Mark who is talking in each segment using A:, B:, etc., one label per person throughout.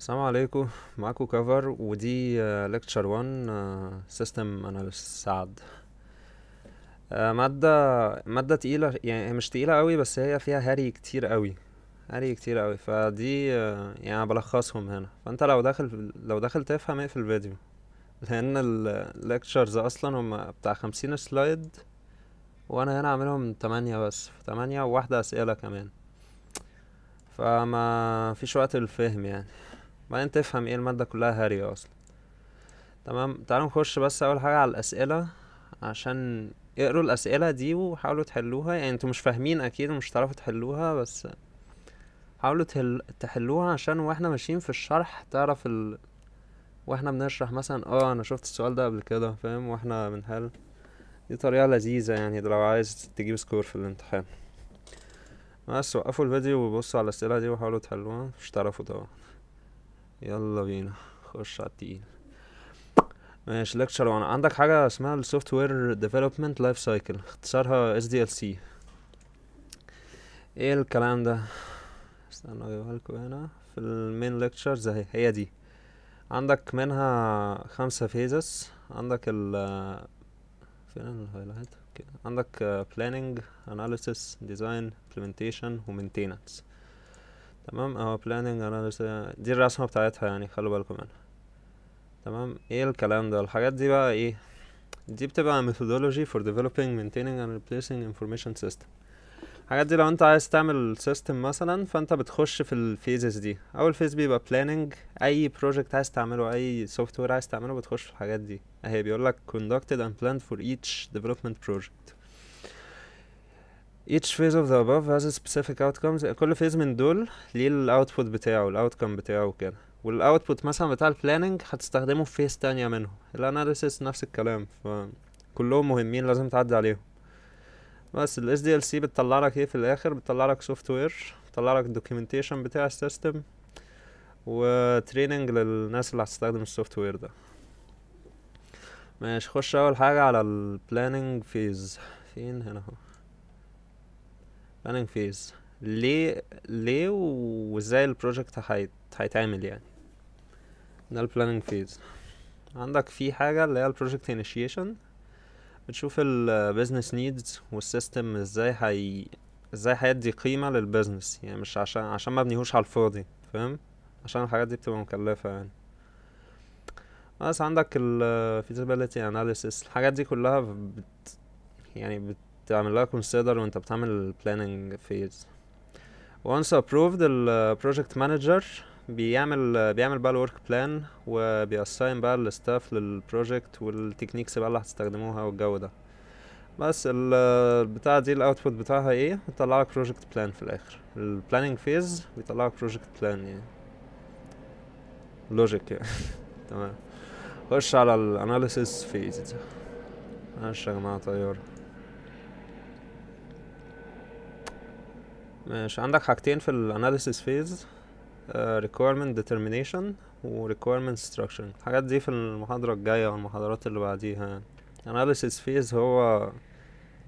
A: السلام عليكم معاكم كفر ودي ليكتشر 1 سيستم اناليسيس سعد آه، مادة مادة تقيلة يعني مش تقيلة قوي بس هي فيها هري كتير قوي هري كتير قوي فدي آه، يعني بلخصهم هنا فانت لو داخل لو داخل تفهم اقفل الفيديو لان الليكتشرز اصلا هم بتاع خمسين سلايد وانا هنا عاملهم تمانية بس تمانية وواحدة اسئلة كمان فما فيش وقت للفهم يعني بعدين تفهم ايه المادة كلها هارية اصلا تمام تعالوا نخش بس اول حاجة على الاسئلة عشان اقروا الاسئلة دي وحاولوا تحلوها يعني انتوا مش فاهمين اكيد ومش هتعرفوا تحلوها بس حاولوا تحل... تحلوها عشان واحنا ماشيين في الشرح تعرف ال... واحنا بنشرح مثلا اه انا شفت السؤال ده قبل كده فاهم واحنا بنحل دي طريقة لذيذة يعني لو عايز تجيب سكور في الامتحان بس وقفوا الفيديو وبصوا على الأسئلة دي وحاولوا تحلوها مش تعرفوا طبعا يلا بينا خش على التقيل ماشي ليكتشر وانا عندك حاجه اسمها السوفت وير ديفلوبمنت لايف سايكل اختصارها اس دي ال سي ايه الكلام ده استنى اجيبها لكم هنا في المين ليكتشرز اهي هي دي عندك منها خمسة فيزز عندك ال فين الهايلايت عندك planning analysis design implementation و maintenance تمام اهو planning analysis دي الرسمة بتاعتها يعني خلوا بالكم منها تمام ايه الكلام ده الحاجات دي بقى ايه دي بتبقى methodology for developing maintaining and replacing information system الحاجات دي لو انت عايز تعمل سيستم مثلا فانت بتخش في الفيزز دي اول فيز بيبقى planning اي بروجكت عايز تعمله اي سوفت وير عايز تعمله بتخش في الحاجات دي اهي بيقولك conducted and planned for each development project each phase of the above has a specific outcomes كل phase من دول ليه ال output بتاعه ال outcome بتاعه كده output مثلا بتاع ال planning هتستخدمه في phase تانية منه ال analysis نفس الكلام ف كلهم مهمين لازم تعدي عليهم بس ال SDLC بتطلع لك ايه في الاخر بتطلع لك بتطلعلك documentation بتطلع لك دوكيومنتيشن بتاع السيستم training للناس اللي هتستخدم السوفت وير ده ماشي خش اول حاجة على ال planning phase فين هنا اهو بلاننج فيز ليه ليه وازاي البروجكت هيت هيتعمل يعني ده البلاننج فيز عندك في حاجة اللي هي البروجكت انيشيشن بتشوف البيزنس نيدز والسيستم ازاي هي ازاي هيدي قيمة للبيزنس يعني مش عشان عشان ما بنيهوش على الفاضي فاهم عشان الحاجات دي بتبقى مكلفة يعني بس عندك ال feasibility analysis الحاجات دي كلها بت يعني بت تعمل لها كونسيدر وانت بتعمل planning phase once approved ال project manager بيعمل بيعمل بقى الورك بلان وبيأساين بقى الستاف للبروجكت والتكنيكس بقى اللي هتستخدموها والجو ده بس البتاعة دي الاوتبوت بتاعها ايه بيطلعلك بروجكت بلان في الاخر البلاننج فيز بيطلعلك بروجكت بلان يعني لوجيك يعني تمام خش على الاناليسيس فيز ماشي يا جماعة طيارة مش عندك حاجتين في الاناليسيس آه، فيز requirement determination و requirement structuring الحاجات دي في المحاضرة الجاية والمحاضرات اللي بعديها يعني. analysis phase هو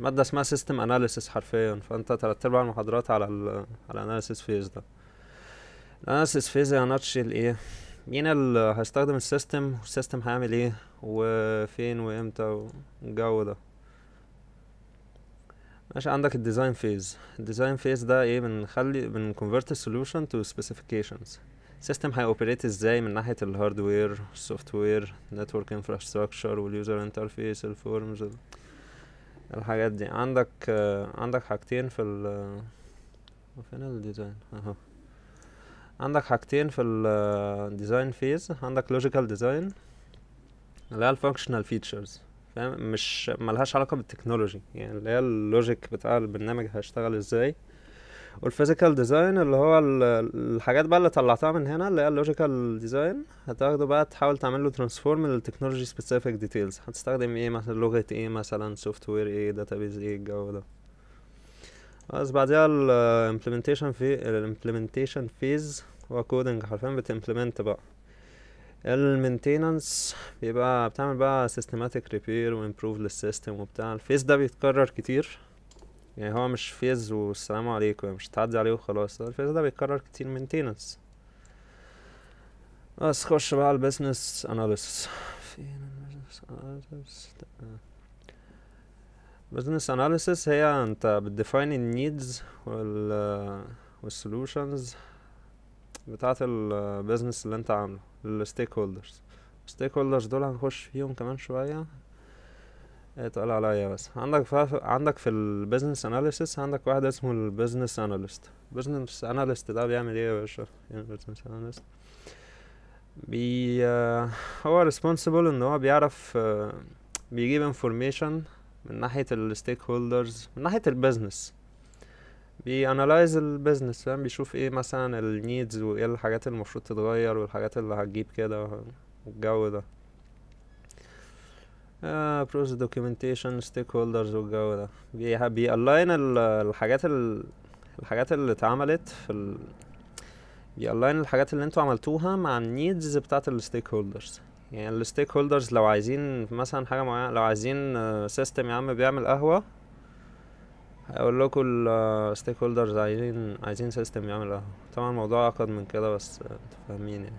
A: مادة اسمها system analysis حرفيا فانت تلات ارباع المحاضرات على الـ على analysis phase ده analysis phase يا ناتشل ايه مين اللي هيستخدم السيستم والسيستم هيعمل ايه وفين وامتى والجو ده ماشي عندك الديزاين فيز الديزاين فيز ده ايه بنخلي بن convert solution to specifications system هي operate ازاي من ناحية ال الهاردوير software network infrastructure user interface ال forms ال الحاجات دي عندك آه عندك حاجتين في ال فين الديزاين اهو عندك حاجتين في ال design phase عندك logical design اللي هي ال functional features فاهم مش ملهاش علاقه بالتكنولوجي يعني اللي هي اللوجيك بتاع البرنامج هيشتغل ازاي والفيزيكال ديزاين اللي هو الحاجات بقى اللي طلعتها من هنا اللي هي اللوجيكال ديزاين هتاخده بقى تحاول تعمل له ترانسفورم للتكنولوجي سبيسيفيك ديتيلز هتستخدم ايه مثلا لغه ايه مثلا سوفت وير ايه داتابيز ايه الجو ده بس بعديها الامبلمنتيشن في الامبلمنتيشن فيز هو كودنج حرفيا بتمبلمنت بقى المينتيننس بيبقى بتعمل بقى سيستماتيك ريبير وامبروف للسيستم وبتاع الفيز ده بيتكرر كتير يعني هو مش فيز والسلام عليكم مش تعدي عليه وخلاص الفيز ده بيتكرر كتير مينتيننس بس خش بقى البيزنس اناليسس فين بزنس اناليسس هي انت بتديفاين النيدز وال والسولوشنز بتاعة البيزنس اللي انت عامله للستيك هولدرز الستيك هولدرز دول هنخش فيهم كمان شوية اتقل ايه عليا بس عندك في عندك في البيزنس اناليسيس عندك واحد اسمه البيزنس اناليست البيزنس اناليست ده بيعمل ايه يا باشا البيزنس يعني اناليست بي آه، هو ريسبونسبل ان هو بيعرف آه، بيجيب انفورميشن من ناحية الستيك هولدرز من ناحية البيزنس بيانالايز البيزنس فاهم بيشوف ايه مثلا النيدز وايه الحاجات اللي المفروض تتغير والحاجات اللي هتجيب كده والجو ده بروس دوكيومنتيشن ستيك هولدرز والجو ده بي بيألاين الحاجات ال الحاجات اللي اتعملت في ال بيألاين الحاجات اللي انتوا عملتوها مع النيدز بتاعت الستيك هولدرز يعني الستيك هولدرز لو عايزين مثلا حاجه معينه لو عايزين سيستم آه، يا عم بيعمل قهوه هقول لكم الستيك هولدرز آه، عايزين عايزين سيستم يعمل قهوة طبعا الموضوع اعقد من كده بس انتوا فاهمين يعني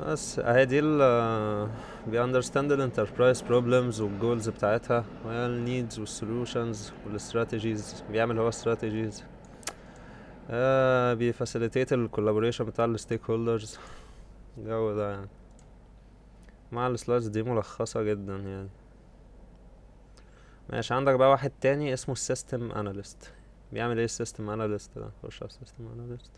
A: بس اهي دي ال بي اندرستاند الانتربرايز بروبلمز والجولز بتاعتها وهي النيدز والسولوشنز والاستراتيجيز بيعمل هو استراتيجيز آه بيفاسيليتيت الكولابوريشن بتاع الستيك هولدرز الجو ده يعني مع السلايدز دي ملخصة جدا يعني ماشي عندك بقى واحد تاني اسمه السيستم اناليست بيعمل ايه السيستم اناليست ده خش على السيستم اناليست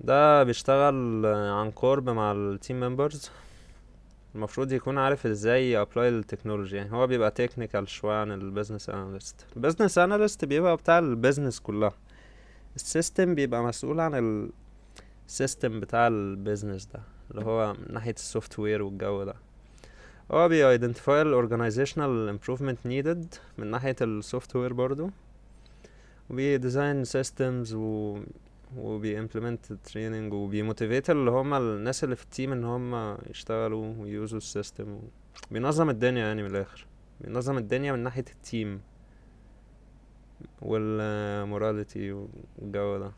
A: ده بيشتغل عن قرب مع التيم ممبرز المفروض يكون عارف ازاي ابلاي التكنولوجي يعني هو بيبقى تكنيكال شويه عن البيزنس اناليست البيزنس اناليست بيبقى بتاع البيزنس كلها السيستم بيبقى مسؤول عن السيستم بتاع البيزنس ده اللي هو من ناحيه السوفت وير والجو ده هو بي identify ال organizational improvement needed من ناحية السوفت وير برضو وبي design systems و وبي implement training وبي motivate اللي هم الناس اللي في التيم ان هم يشتغلوا ويوزوا السيستم بينظم الدنيا يعني من الاخر بينظم الدنيا من ناحية التيم والموراليتي والجو ده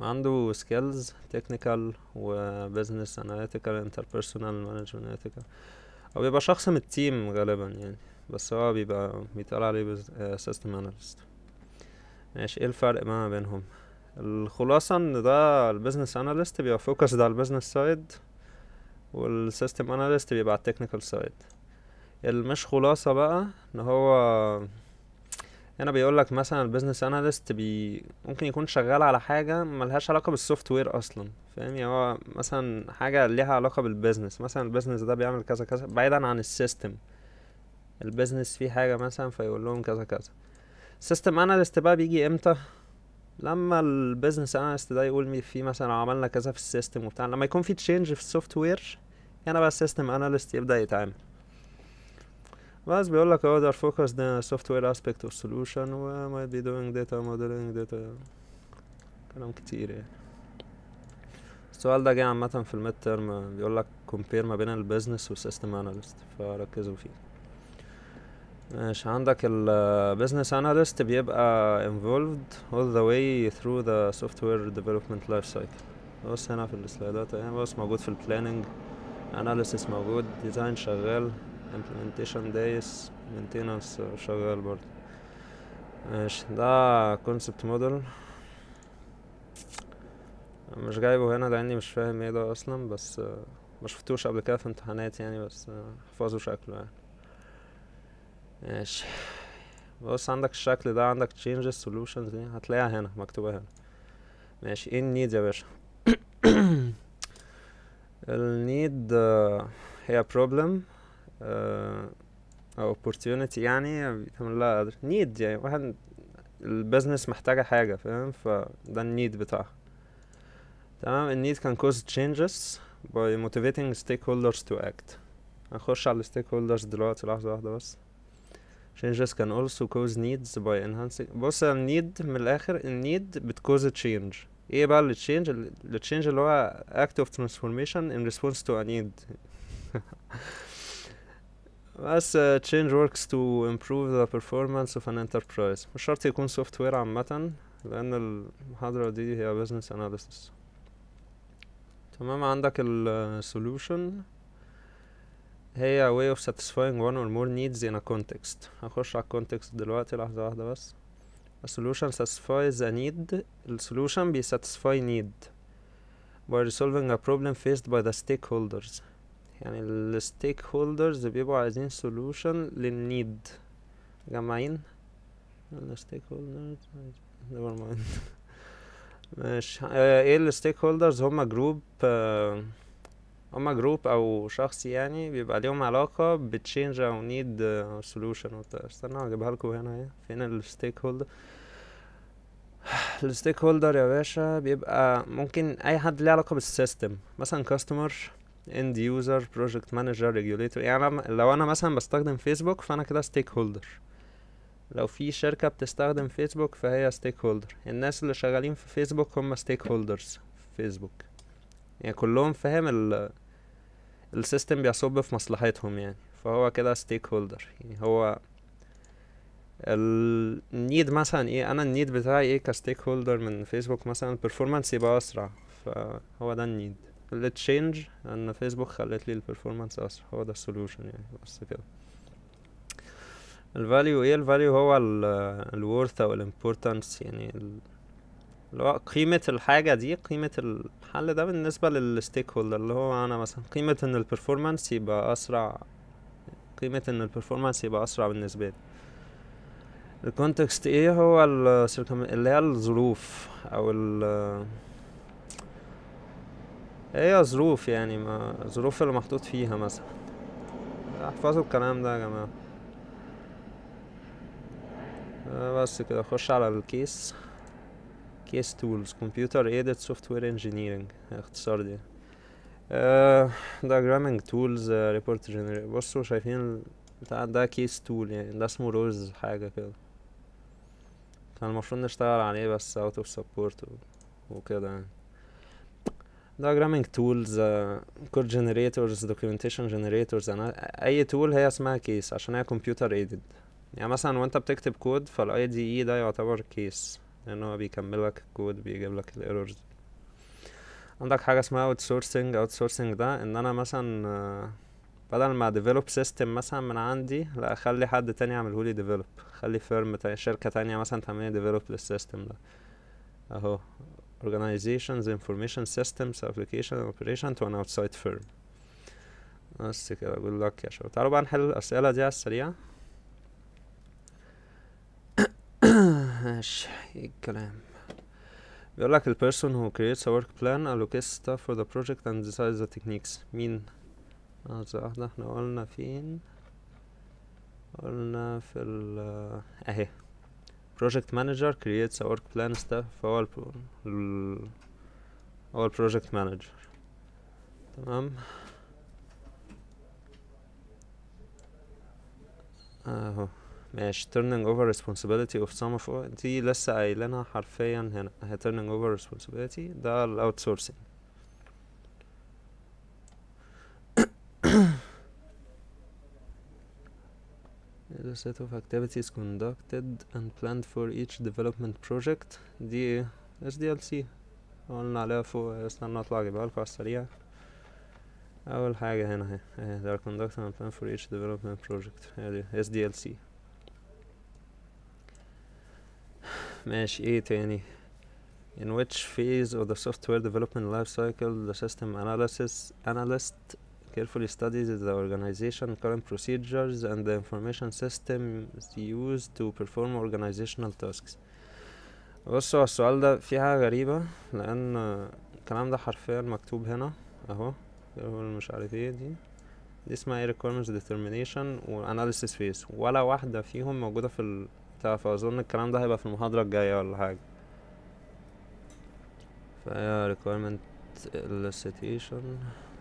A: عنده سكيلز تكنيكال وبزنس اناليتيكال انتربيرسونال مانجمنت اناليتيكال او بيبقى شخص من التيم غالبا يعني بس هو بيبقى بيتقال عليه سيستم اناليست ماشي ايه الفرق ما بينهم الخلاصة ان ده البيزنس اناليست بيبقى فوكسد على البيزنس سايد والسيستم اناليست بيبقى على التكنيكال سايد المش خلاصة بقى ان هو هنا بيقول لك مثلا البيزنس اناليست بي ممكن يكون شغال على حاجه ملهاش علاقه بالسوفت وير اصلا فاهم يعني هو مثلا حاجه ليها علاقه بالبيزنس مثلا البيزنس ده بيعمل كذا كذا بعيدا عن السيستم البيزنس فيه حاجه مثلا فيقول لهم كذا كذا السيستم اناليست بقى بيجي امتى لما البيزنس اناليست ده يقول في مثلا عملنا كذا في السيستم وبتاع لما يكون في تشينج في السوفت وير هنا بقى السيستم اناليست يبدا يتعامل بس بيقول لك اهو they فوكس ده سوفت وير اسبيكت اوف سولوشن و مايت بي دوينج داتا modeling داتا كلام كتير يعني السؤال ده جاي عامة في الميد تيرم بيقول لك كومبير ما بين البيزنس والسيستم اناليست فركزوا فيه ماشي عندك البيزنس اناليست بيبقى اول ذا واي ثرو ذا سوفت وير ديفلوبمنت لايف سايكل بص هنا في السلايدات اهي بص موجود في البلاننج اناليسيس موجود ديزاين شغال implementation دايس maintenance شغال eh, برضه ماشي ده concept model مش جايبه هنا لاني مش فاهم ايه ده اصلا بس آه، مشفتوش قبل كده في امتحانات يعني بس احفظه آه، شكله يعني ماشي بص عندك الشكل ده عندك changes solutions دي هتلاقيها هنا مكتوبة هنا ماشي ايه النيد يا باشا النيد آه، هي problem او opportunity يعني بيتعمل لها قدر نيد يعني واحد البزنس محتاجة حاجة فاهم فده النيد بتاعها تمام النيد can cause changes by motivating stakeholders to act هنخش على stakeholders دلوقتي لحظة واحدة بس changes can also cause needs by enhancing بص النيد من الآخر النيد a change ايه بقى ال change ال change اللي هو act of transformation in response to a need بس تشينج وركس تو امبروف ذا performance اوف ان انتربرايز مش شرط يكون سوفت وير عامة لأن المحاضرة دي هي بزنس اناليسيس تمام عندك السولوشن هي way of satisfying one or more needs in a context هخش على الكونتكست دلوقتي لحظة واحدة بس a solution satisfies a need ال solution بي satisfy need by resolving a problem faced by the stakeholders يعني الستيك هولدرز بيبقوا عايزين سولوشن للنيد جمعين الستيك هولدرز نيفر مايند مش ايه الستيك هولدرز هما جروب آه، هما جروب او شخص يعني بيبقى ليهم علاقة بتشينج او نيد سولوشن آه، استنى هجيبها لكم هنا اهي فين الستيك هولدر الستيك هولدر يا باشا بيبقى ممكن اي حد ليه علاقة بالسيستم مثلا كاستمر اند يوزر بروجكت مانجر ريجوليتور يعني لو انا مثلا بستخدم فيسبوك فانا كده ستيك هولدر لو في شركة بتستخدم فيسبوك فهي ستيك هولدر الناس اللي شغالين في فيسبوك هم ستيك هولدرز في فيسبوك يعني كلهم فاهم ال السيستم بيصب في مصلحتهم يعني فهو كده ستيك هولدر يعني هو النيد مثلا ايه انا النيد بتاعي ايه كستيك هولدر من فيسبوك مثلا البرفورمانس يبقى اسرع فهو ده النيد change ان فيسبوك خلت لي البرفورمانس اسرع هو ده solution يعني بس كده الفاليو ايه الفاليو هو الورث او الامبورتانس يعني اللي هو قيمة الحاجة دي قيمة الحل ده بالنسبة للستيك هولدر اللي هو انا مثلا قيمة ان البرفورمانس يبقى اسرع قيمة ان البرفورمانس يبقى اسرع بالنسبة لي الكونتكست ايه هو اللي هي الظروف او ال هي ظروف يعني ما الظروف اللي محطوط فيها مثلا احفظوا الكلام ده يا جماعة آه، بس كده اخش على الكيس كيس تولز كمبيوتر ايديت سوفت وير انجينيرنج اختصار دي دياجرامينج تولز ريبورت جنريت بصوا شايفين بتاع ده كيس تول يعني ده اسمه روز حاجة كده كان المفروض نشتغل عليه بس اوت اوف سبورت وكده يعني diagramming tools uh, code generators documentation generators أنا أي tool هي اسمها كيس عشان هي computer aided يعني مثلا وانت بتكتب كود فال IDE ده يعتبر كيس لان هو بيكمل لك الكود بيجيب لك errors عندك حاجه اسمها outsourcing outsourcing ده ان انا مثلا آه، بدل ما develop system مثلا من عندي لا اخلي حد تاني يعمله لي خلي firm فيرم شركه تانية مثلا تعمل لي ديفلوب للسيستم ده اهو organizations information systems application and operation to an outside firm بس كده good luck يا شباب تعالوا بقى نحل الاسئله دي على السريع ماشي ايه الكلام بيقول لك person who creates a work plan allocates staff for the project and decides the techniques مين لحظة واحدة احنا قلنا فين قلنا في ال اهي project manager creates a work plan stuff فهو ال هو ال project manager تمام اهو ماشي turning over responsibility of some of دي لسه قايلينها حرفيا هنا هي turning over responsibility ده ال outsourcing a set of activities conducted and planned for each development project دي اس دي ال سي قلنا عليها فوق استنى اطلع اجيبها لكم على السريع اول حاجة هنا اهي they are conducted and planned for each development project هي دي اس دي ال سي ماشي ايه تاني in which phase of the software development life cycle the system analysis analyst carefully studies the organization, current procedures, and the information systems used to perform organizational tasks. بصوا على السؤال ده فيه حاجة غريبة لأن الكلام ده حرفيا مكتوب هنا أهو مش عارف ايه دي دي اسمها ايه requirements determination و analysis phase ولا واحدة فيهم موجودة في ال بتاع فأظن الكلام ده هيبقى في المحاضرة الجاية ولا حاجة فهي requirement الستيشن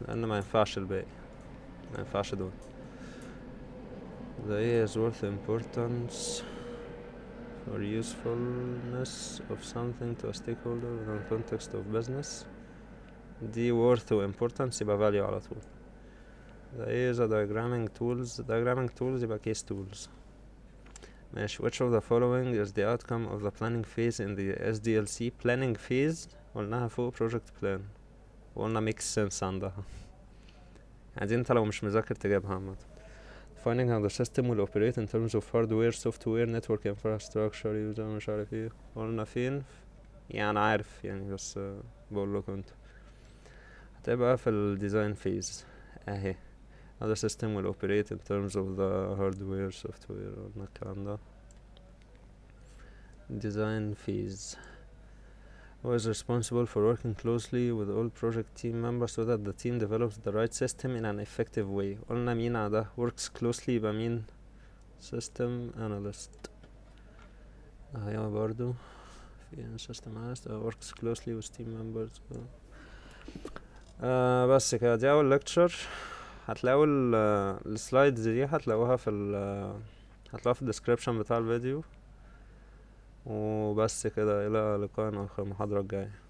A: لأنه ما ينفعش الباقي ما ينفعش دول The A is worth importance or usefulness of something to a stakeholder in the context of business The worth و importance يبقى value على طول The A is a diagramming tools diagramming tools the case tools which of the following is the outcome of the planning phase in the SDLC planning phase قلناها فوق project plan وقلنا ميك سنس عندها يعني دي انت لو مش مذاكر تجيبها عامة defining how the system will operate in terms of hardware, software, network infrastructure, user مش عارف ايه قلنا فين يعني أنا عارف يعني بس بقول لكم انت هتبقى في ال design phase اهي how the system will operate in terms of the hardware, software قلنا الكلام ده design phase who is responsible for working closely with all project team members so that the team develops the right system in an effective way قلنا مين على ده works closely يبقى مين system analyst ايوه برضو في system analyst works closely with team members uh, بس كده دي اول lecture هتلاقوا السلايدز دي هتلاقوها في ال هتلاقوها في الديسكريبشن بتاع الفيديو وبس كده إلى لقاء آخر المحاضرة الجاية